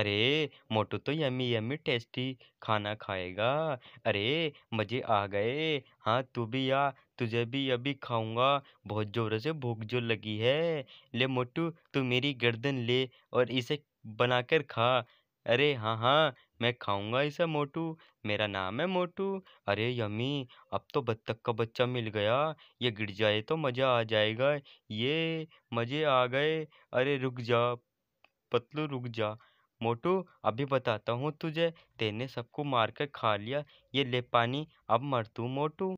अरे मोटू तो yummy yummy tasty खाना खाएगा अरे मजे आ गए हाँ तू भी आ तुझे भी अभी खाऊंगा बहुत जोरों से भूख जो लगी है ले मोटू तू मेरी गर्दन ले और इसे बनाकर खा अरे हाँ हाँ मैं खाऊंगा इसे मोटू मेरा नाम है मोटू अरे यमी अब तो बत्तख का बच्चा मिल गया ये गिर जाए तो मज़ा आ जाएगा ये मज़े आ गए अरे रुक जा पतलू रुक जा मोटू अभी बताता हूँ तुझे तेने सबको मारकर खा लिया ये ले पानी अब मर तू मोटू